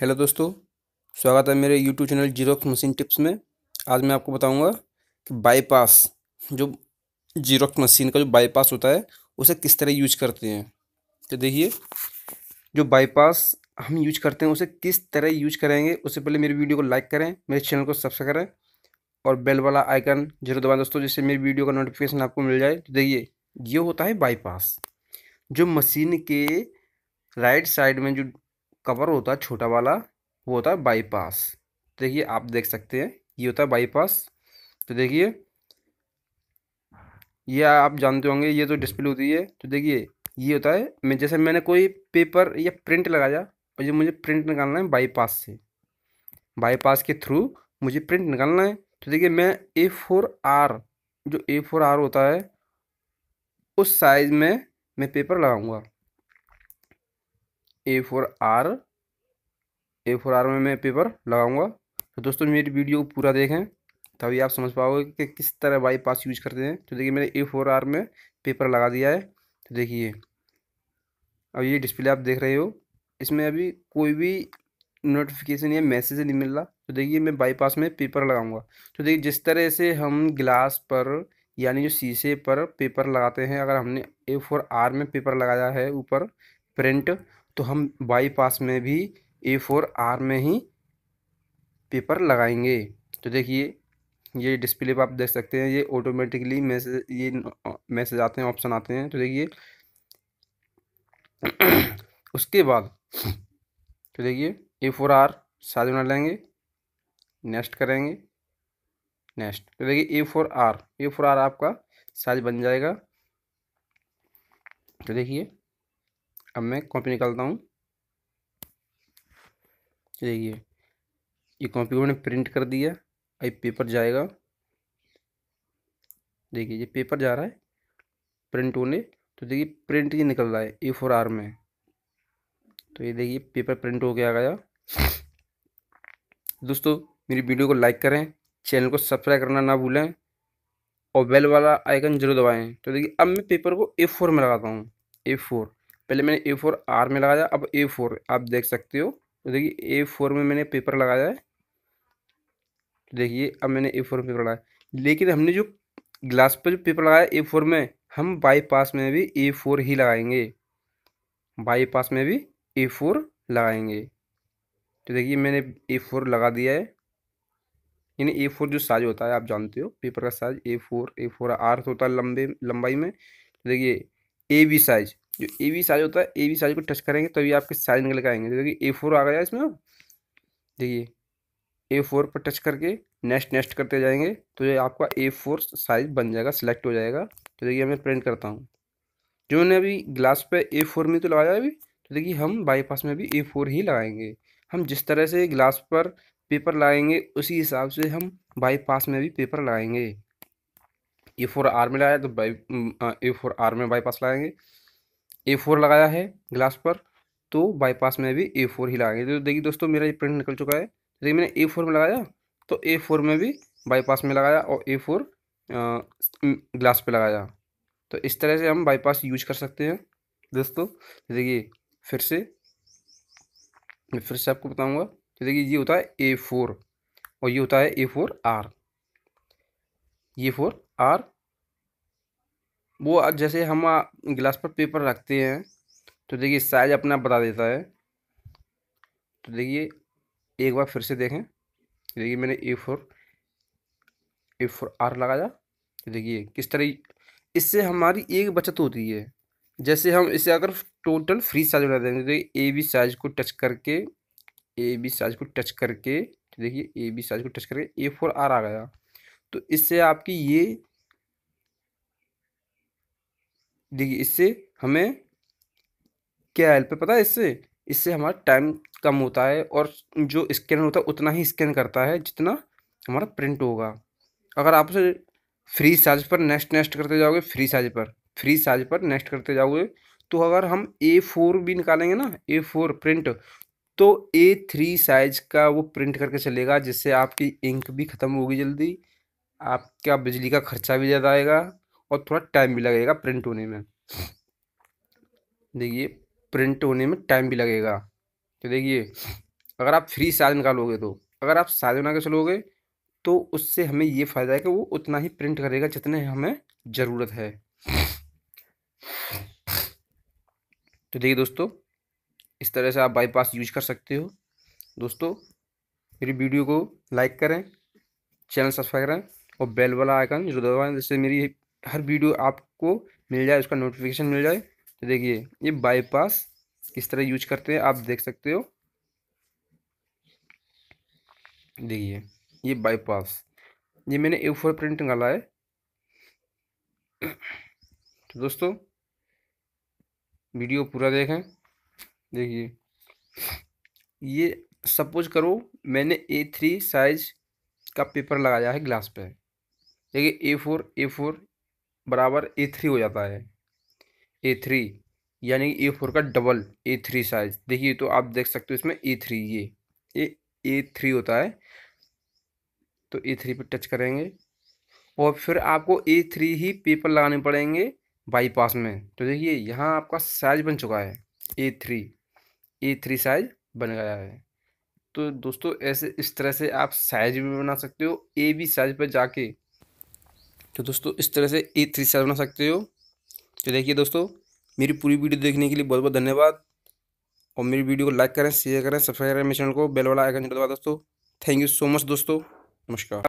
hello दोस्तों स्वागत है मेरे YouTube channel xerox machine tips में आज मैं आपको बताऊंगा कि बाईपास जो जीरोक्स मशीन का जो बाईपास होता है उसे किस तरह यूज करते हैं तो देखिए जो बाईपास हम यूज करते हैं उसे किस तरह यूज करेंगे उससे पहले मेरी वीडियो को लाइक करें मेरे चैनल को सब्सक्राइब करें और बेल वाला आइकन जरूर दबाएँ दोस्तों जिससे मेरी वीडियो का नोटिफिकेशन आपको मिल जाए तो देखिए ये होता है बाईपास जो मशीन के राइट साइड में जो कवर होता है छोटा वाला वो होता है बाईपास तो देखिए आप देख सकते हैं ये होता है बाईपास तो देखिए ये आप जानते होंगे ये तो डिस्प्ले होती है तो देखिए ये होता है मैं जैसे मैंने कोई पेपर या प्रिंट लगाया और ये मुझे प्रिंट निकालना है बाईपास से बाईपास के थ्रू मुझे प्रिंट निकालना है तो देखिए मैं ए फोर आर जो ए फोर आर होता है उस साइज़ में मैं पेपर लगाऊंगा A four R A four R में मैं पेपर लगाऊंगा तो दोस्तों मेरी वीडियो पूरा देखें तभी आप समझ पाओगे कि किस तरह बाईपास यूज करते हैं तो देखिए मैंने ए फोर आर में पेपर लगा दिया है तो देखिए अब ये डिस्प्ले आप देख रहे हो इसमें अभी कोई भी नोटिफिकेशन या मैसेज नहीं मिल रहा तो देखिए मैं बाईपास में पेपर लगाऊंगा तो देखिए जिस तरह से हम गिलास पर यानी जो शीशे पर पेपर लगाते हैं अगर हमने ए फोर आर में पेपर लगाया है ऊपर प्रिंट तो हम बाईपास में भी ए फोर आर में ही पेपर लगाएंगे तो देखिए ये डिस्प्ले पर आप देख सकते हैं ये ऑटोमेटिकली मैसेज ये मैसेज आते हैं ऑप्शन आते हैं तो देखिए उसके बाद तो देखिए ए फोर आर शादी बना लेंगे नेक्स्ट करेंगे नेक्स्ट तो देखिए A four R A four R आपका साइज बन जाएगा तो देखिए अब मैं कॉपी निकालता हूँ देखिए ये कॉपी मैंने प्रिंट कर दिया अब पेपर जाएगा देखिए ये पेपर जा रहा है प्रिंट होने तो देखिए प्रिंट ये निकल रहा है ए फोर आर में तो ये देखिए पेपर प्रिंट हो गया गया दोस्तों मेरी वीडियो को लाइक करें चैनल को सब्सक्राइब करना ना भूलें और बेल वाला आइकन जरूर दबाएं तो देखिए अब मैं पेपर को ए फोर में लगाता हूँ ए फोर पहले मैंने ए फोर आर में लगाया अब ए फोर आप देख सकते हो तो देखिए ए फोर में मैंने पेपर लगाया है तो देखिए अब मैंने ए फोर में पेपर लगाया लेकिन हमने जो ग्लास पर जो पेपर लगाया ए फोर में हम बाईपास में भी ए फोर ही लगाएंगे बाईपास में भी ए फोर लगाएंगे तो देखिए मैंने ए फोर लगा दिया है यानी ए फोर जो साइज होता है आप जानते हो पेपर का size A four A four R होता है लंबे लंबाई में तो देखिए ए बी साइज जो ए बी साइज होता है ए बी साइज को टच करेंगे तभी तो आपके साइज निकल के आएंगे जैसे ए फोर आ गया इसमें देखिए ए फोर पर टच करके नेक्स्ट नेक्स्ट करते जाएंगे तो ये आपका ए फोर साइज बन जाएगा सिलेक्ट हो जाएगा तो देखिए मैं प्रिंट करता हूँ जो मैंने अभी ग्लास पे ए फोर में तो लगाया अभी तो देखिए हम बाईपास में भी ए फोर ही लगाएंगे हम जिस तरह से ग्लास पर पेपर लगाएंगे उसी हिसाब से हम बाईपास में भी पेपर लगाएंगे ए फोर आर में लगाया तो बाई ए फोर आर में बाईपास लगाएंगे ए फोर लगाया है ग्लास पर तो बाईपास में भी ए फोर ही लगाएंगे तो देखिए दोस्तों मेरा ये प्रिंट निकल चुका है देखिए मैंने ए फोर में लगाया तो ए फोर में भी बाईपास में लगाया और ए फोर ग्लास पे लगाया तो इस तरह से हम बाईपास यूज कर सकते हैं दोस्तों देखिए फिर से फिर से आपको बताऊँगा तो देखिए ये होता है ए फोर और ये होता है ए फोर आर ये फोर आर वो जैसे हम गिलास पर पेपर रखते हैं तो देखिए साइज अपना बता देता है तो देखिए एक बार फिर से देखें देखिए मैंने A four A four R लगाया तो देखिए किस तरह इससे हमारी एक बचत होती है जैसे हम इसे अगर टोटल फ्री साइज बना देंगे तो देखिए ए बी साइज को टच करके ए बी साइज को टच करके तो देखिए ए बी साइज को टच करके ए फोर आर आ गया तो इससे आपकी ये देखिए इससे हमें क्या हेल्प है पता है इससे इससे हमारा टाइम कम होता है और जो स्कैनर होता है उतना ही स्कैन करता है जितना हमारा प्रिंट होगा अगर आप उसे फ्री साइज पर नेक्स्ट नेक्स्ट करते जाओगे फ्री साइज पर फ्री साइज पर नेक्स्ट करते जाओगे तो अगर हम ए फोर भी निकालेंगे ना ए फोर प्रिंट तो ए थ्री साइज का वो प्रिंट करके चलेगा जिससे आपकी इंक भी ख़त्म होगी जल्दी आपका बिजली का खर्चा भी ज़्यादा आएगा और थोड़ा टाइम भी लगेगा प्रिंट होने में देखिए प्रिंट होने में टाइम भी लगेगा तो देखिए अगर आप फ्री साइज निकालोगे तो अगर आप साइज बना के चलोगे तो उससे हमें ये फ़ायदा है कि वो उतना ही प्रिंट करेगा जितने हमें ज़रूरत है तो देखिए दोस्तों इस तरह से आप बाईपास यूज कर सकते हो दोस्तों मेरी वीडियो को लाइक करें चैनल सब्सक्राइब करें और बेल वाला आइकन जो दबाएं जिससे मेरी हर वीडियो आपको मिल जाए उसका नोटिफिकेशन मिल जाए तो देखिए ये बाईपास किस तरह यूज करते हैं आप देख सकते हो देखिए ये बाईपास ये मैंने ए फोर प्रिंट निकाला है तो दोस्तों वीडियो पूरा देखें देखिए ये सपोज करो मैंने ए थ्री साइज का पेपर लगाया है ग्लास पे देखिए ए फोर ए फोर बराबर ए थ्री हो जाता है ए थ्री यानी ए फोर का डबल ए थ्री साइज देखिए तो आप देख सकते हो इसमें ए थ्री ये ए ए थ्री होता है तो ए थ्री पर टच करेंगे और फिर आपको ए थ्री ही पेपर लगाने पड़ेंगे बाईपास में तो देखिए यहाँ आपका साइज बन चुका है A three A three size बन गया है तो दोस्तों ऐसे इस तरह से आप साइज भी बना सकते हो ए बी साइज पर जाके तो दोस्तों इस तरह से ए थ्री सेल बना सकते हो तो देखिए दोस्तों मेरी पूरी वीडियो देखने के लिए बहुत बहुत धन्यवाद और मेरी वीडियो को लाइक करें शेयर करें सब्सक्राइब करें मेरे चैनल को बेल वाला आइकन दबा दोस्तों थैंक यू सो मच दोस्तों नमस्कार